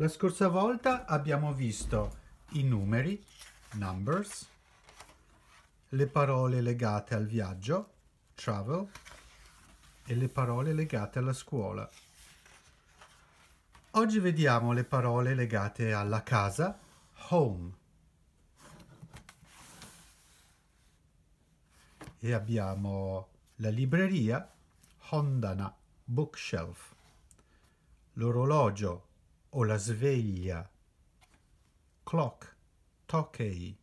La scorsa volta abbiamo visto i numeri, numbers, le parole legate al viaggio, travel, e le parole legate alla scuola. Oggi vediamo le parole legate alla casa, home. E abbiamo la libreria, hondana, bookshelf, l'orologio, o la sveglia, clock, tokei,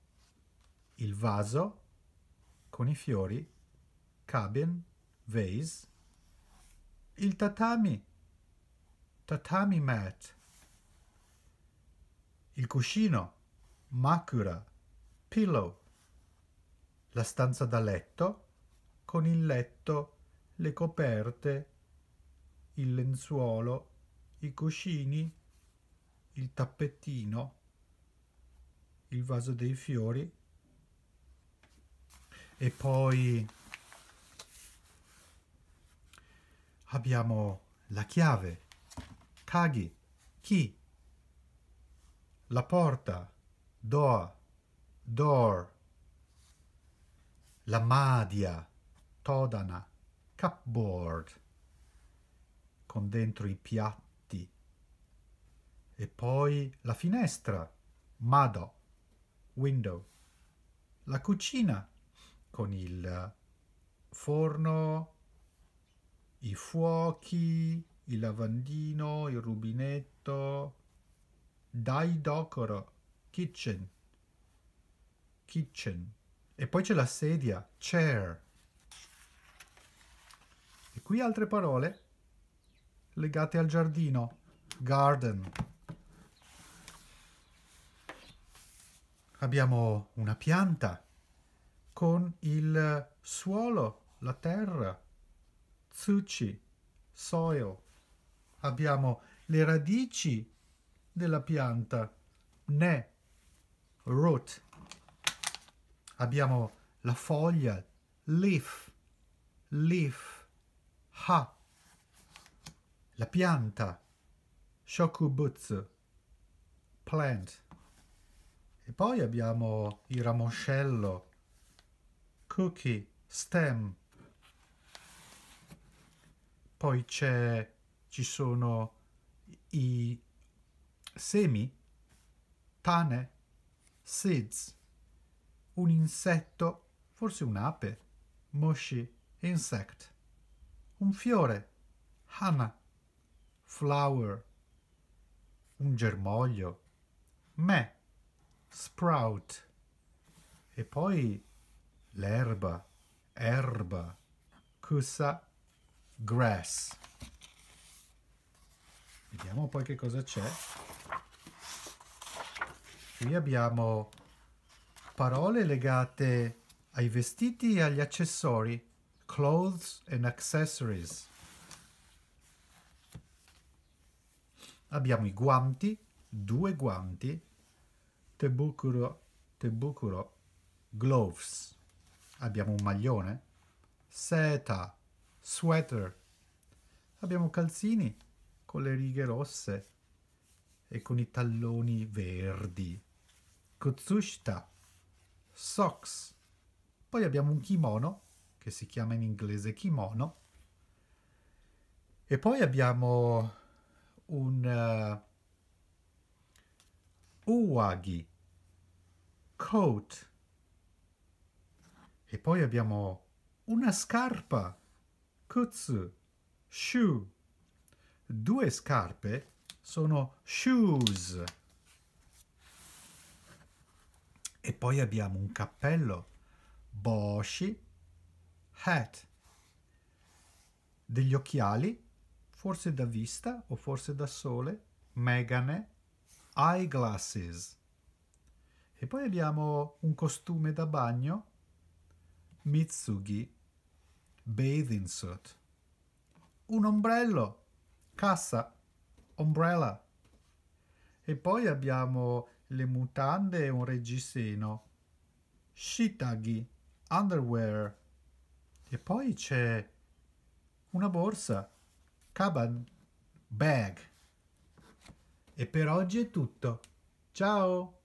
il vaso con i fiori, cabin, vase, il tatami, tatami mat, il cuscino, makura, pillow, la stanza da letto, con il letto, le coperte, il lenzuolo, i cuscini, il tappettino, il vaso dei fiori e poi abbiamo la chiave, kagi, chi, la porta, doa, door, la madia, todana, cupboard, con dentro i piatti e poi la finestra, mado, window, la cucina con il forno, i fuochi, il lavandino, il rubinetto, dai docoro, kitchen, kitchen. E poi c'è la sedia, chair. E qui altre parole legate al giardino, garden. abbiamo una pianta con il suolo, la terra, tsuchi, soil. Abbiamo le radici della pianta, ne, root. Abbiamo la foglia, leaf, leaf, ha. La pianta, shokubutsu, plant e poi abbiamo il ramoscello, cookie, stem. Poi c'è, ci sono i semi, tane, seeds, un insetto, forse un'ape, moshi, insect, un fiore, hana, flower, un germoglio, me, sprout e poi l'erba, erba, cussa, grass. Vediamo poi che cosa c'è. Qui abbiamo parole legate ai vestiti e agli accessori, clothes and accessories. Abbiamo i guanti, due guanti gloves. abbiamo un maglione seta sweater abbiamo calzini con le righe rosse e con i talloni verdi Kutsushita, socks poi abbiamo un kimono che si chiama in inglese kimono e poi abbiamo un eh, Uwagi, coat. E poi abbiamo una scarpa, kutsu, shoe. Due scarpe sono shoes. E poi abbiamo un cappello, boshi, hat. Degli occhiali, forse da vista o forse da sole, megane, eyeglasses. E poi abbiamo un costume da bagno, Mitsugi, bathing suit. Un ombrello, cassa, umbrella. E poi abbiamo le mutande e un reggiseno, shitagi, underwear. E poi c'è una borsa, caban, bag. E per oggi è tutto. Ciao!